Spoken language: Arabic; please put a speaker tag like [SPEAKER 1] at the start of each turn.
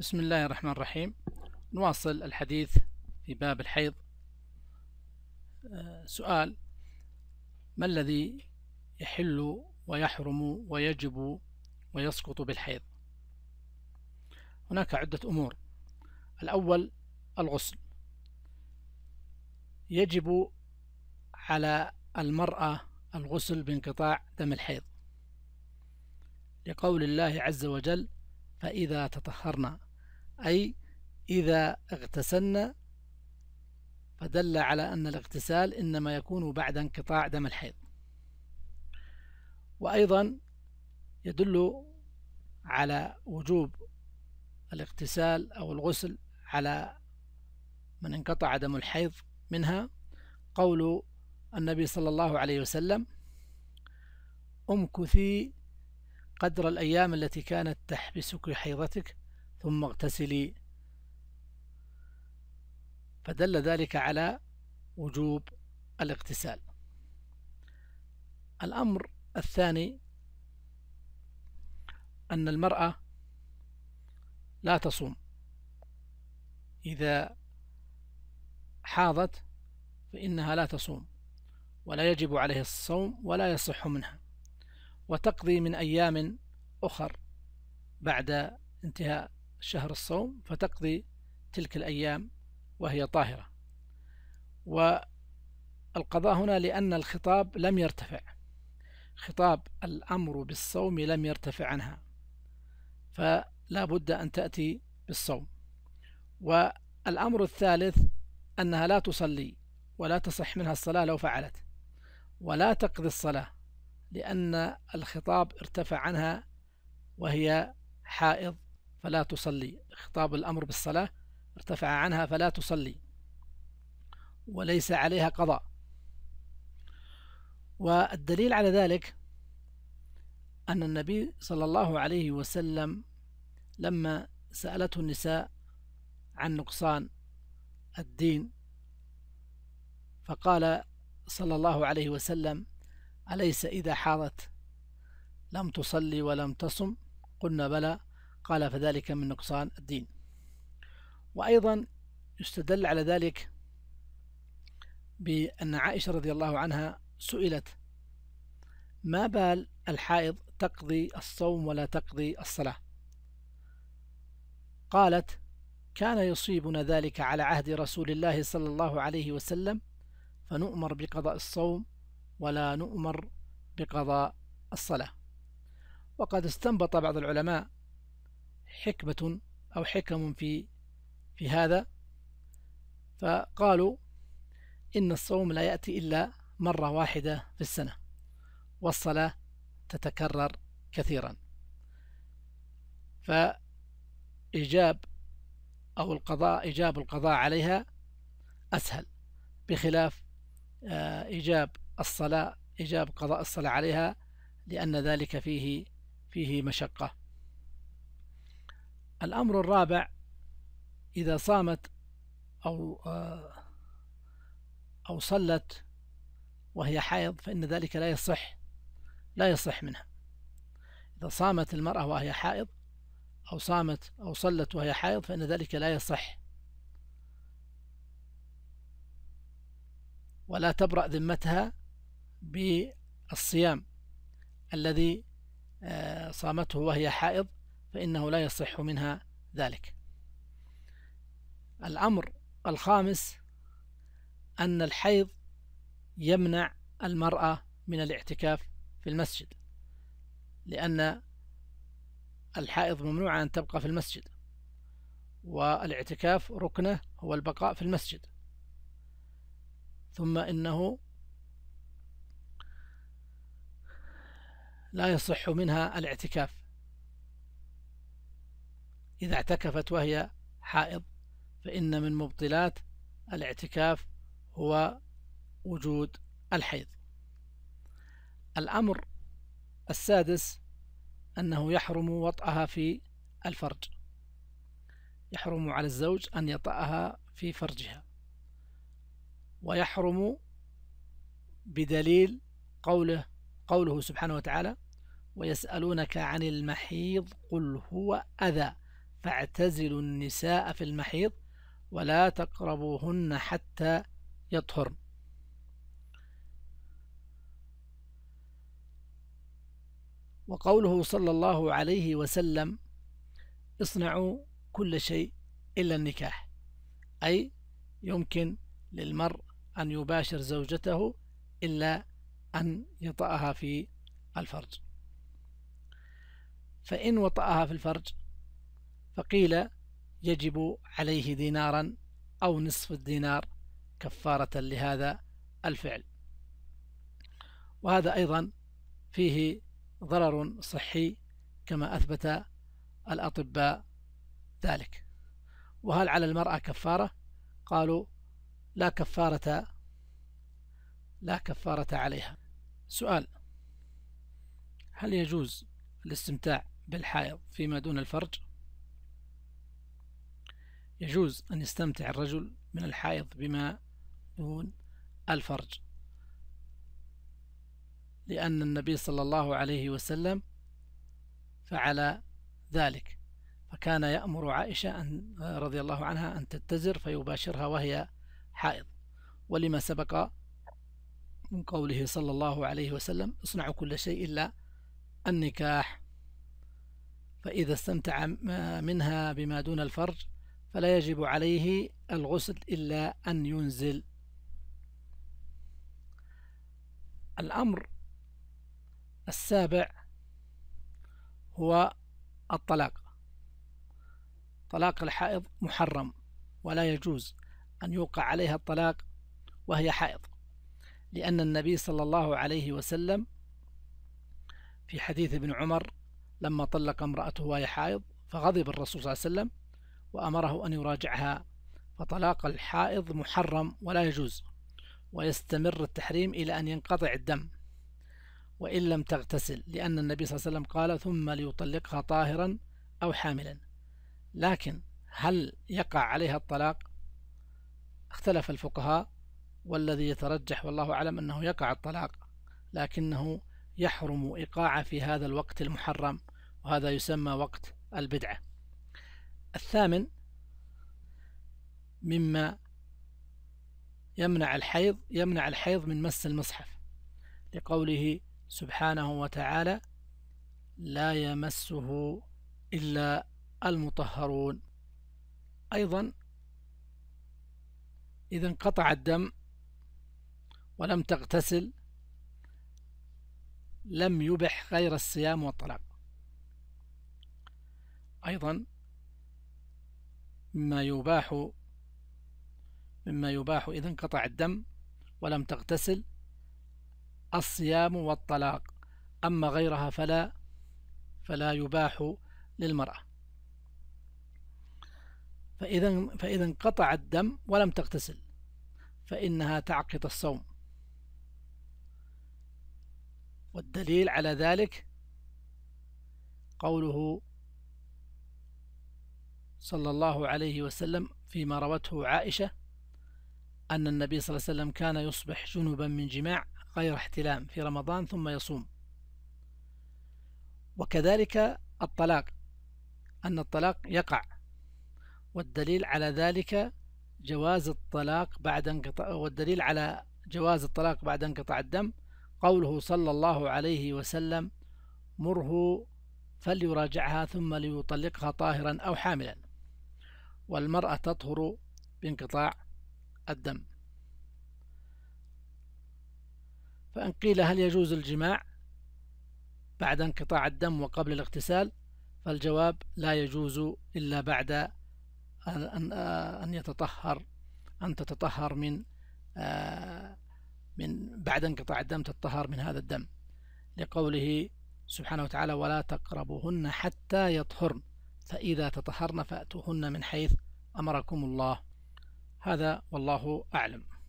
[SPEAKER 1] بسم الله الرحمن الرحيم نواصل الحديث في باب الحيض آه، سؤال ما الذي يحل ويحرم ويجب ويسقط بالحيض هناك عدة أمور الأول الغسل يجب على المرأة الغسل بانقطاع دم الحيض لقول الله عز وجل فإذا تطهرنا أي إذا اغتسلنا فدل على أن الاغتسال إنما يكون بعد انقطاع دم الحيض وأيضا يدل على وجوب الاغتسال أو الغسل على من انقطع دم الحيض منها قول النبي صلى الله عليه وسلم امكثي قدر الأيام التي كانت تحبسك حيضتك ثم اغتسلي فدل ذلك على وجوب الاغتسال الأمر الثاني أن المرأة لا تصوم إذا حاضت فإنها لا تصوم ولا يجب عليها الصوم ولا يصح منها وتقضي من أيام أخر بعد انتهاء شهر الصوم فتقضي تلك الأيام وهي طاهرة والقضاء هنا لأن الخطاب لم يرتفع خطاب الأمر بالصوم لم يرتفع عنها فلا بد أن تأتي بالصوم والأمر الثالث أنها لا تصلي ولا تصح منها الصلاة لو فعلت ولا تقضي الصلاة لأن الخطاب ارتفع عنها وهي حائض فلا تصلي خطاب الأمر بالصلاة ارتفع عنها فلا تصلي وليس عليها قضاء والدليل على ذلك أن النبي صلى الله عليه وسلم لما سألته النساء عن نقصان الدين فقال صلى الله عليه وسلم أليس إذا حاضت لم تصلي ولم تصم قلنا بلى قال فذلك من نقصان الدين وأيضا يستدل على ذلك بأن عائشة رضي الله عنها سئلت ما بال الحائض تقضي الصوم ولا تقضي الصلاة قالت كان يصيبنا ذلك على عهد رسول الله صلى الله عليه وسلم فنؤمر بقضاء الصوم ولا نؤمر بقضاء الصلاة وقد استنبط بعض العلماء حكمة أو حكم في في هذا فقالوا إن الصوم لا يأتي إلا مرة واحدة في السنة والصلاة تتكرر كثيرا فإجاب أو القضاء إجاب القضاء عليها أسهل بخلاف إجاب آه، الصلاة إجاب قضاء الصلاة عليها لأن ذلك فيه فيه مشقة الأمر الرابع إذا صامت أو آه، أو صلت وهي حائض فإن ذلك لا يصح لا يصح منها إذا صامت المرأة وهي حائض أو صامت أو صلت وهي حائض فإن ذلك لا يصح ولا تبرأ ذمتها بالصيام الذي آه، صامته وهي حائض فإنه لا يصح منها ذلك الأمر الخامس أن الحيض يمنع المرأة من الاعتكاف في المسجد لأن الحائض ممنوع أن تبقى في المسجد والاعتكاف ركنه هو البقاء في المسجد ثم إنه لا يصح منها الاعتكاف إذا اعتكفت وهي حائض فإن من مبطلات الاعتكاف هو وجود الحيض الأمر السادس أنه يحرم وطأها في الفرج يحرم على الزوج أن يطأها في فرجها ويحرم بدليل قوله قوله سبحانه وتعالى ويسألونك عن المحيض قل هو أذى فاعتزلوا النساء في المحيض ولا تقربوهن حتى يطهرن وقوله صلى الله عليه وسلم اصنعوا كل شيء إلا النكاح أي يمكن للمرء أن يباشر زوجته إلا أن يطأها في الفرج فإن وطأها في الفرج فقيل يجب عليه دينارا أو نصف الدينار كفارة لهذا الفعل وهذا أيضا فيه ضرر صحي كما أثبت الأطباء ذلك وهل على المرأة كفارة؟ قالوا لا كفارة لا كفارة عليها سؤال هل يجوز الاستمتاع بالحائض فيما دون الفرج؟ يجوز أن يستمتع الرجل من الحائض بما دون الفرج لأن النبي صلى الله عليه وسلم فعل ذلك فكان يأمر عائشة أن رضي الله عنها أن تتزر فيباشرها وهي حائض ولما سبق من قوله صلى الله عليه وسلم اصنع كل شيء إلا النكاح فإذا استمتع منها بما دون الفرج فلا يجب عليه الغسل إلا أن ينزل الأمر السابع هو الطلاق طلاق الحائض محرم ولا يجوز أن يوقع عليها الطلاق وهي حائض لأن النبي صلى الله عليه وسلم في حديث ابن عمر لما طلق امرأته وهي حائض فغضب الرسول صلى الله عليه وسلم وأمره أن يراجعها فطلاق الحائض محرم ولا يجوز ويستمر التحريم إلى أن ينقطع الدم وإن لم تغتسل لأن النبي صلى الله عليه وسلم قال ثم ليطلقها طاهرا أو حاملا لكن هل يقع عليها الطلاق اختلف الفقهاء والذي يترجح والله أعلم أنه يقع الطلاق لكنه يحرم إيقاع في هذا الوقت المحرم وهذا يسمى وقت البدعة الثامن مما يمنع الحيض يمنع الحيض من مس المصحف لقوله سبحانه وتعالى لا يمسه إلا المطهرون أيضا إذا انقطع الدم ولم تغتسل لم يبح غير الصيام والطلاق أيضا مما يباح مما يباح إذا انقطع الدم ولم تغتسل الصيام والطلاق أما غيرها فلا فلا يباح للمرأة فإذا فإذا انقطع الدم ولم تغتسل فإنها تعقد الصوم والدليل على ذلك قوله صلى الله عليه وسلم فيما روته عائشة أن النبي صلى الله عليه وسلم كان يصبح جنبا من جماع غير احتلام في رمضان ثم يصوم وكذلك الطلاق أن الطلاق يقع والدليل على ذلك جواز الطلاق بعد انقطاع والدليل على جواز الطلاق بعد انقطاع الدم قوله صلى الله عليه وسلم مره فليراجعها ثم ليطلقها طاهرا أو حاملا والمرأة تطهر بانقطاع الدم فإن قيل هل يجوز الجماع بعد انقطاع الدم وقبل الاغتسال فالجواب لا يجوز إلا بعد أن أن يتطهر أن تتطهر من آه، من بعد انقطاع الدم تتطهر من هذا الدم لقوله سبحانه وتعالى ولا تقربهن حتى يطهرن فإذا تطهرن فأتوهن من حيث أمركم الله هذا والله أعلم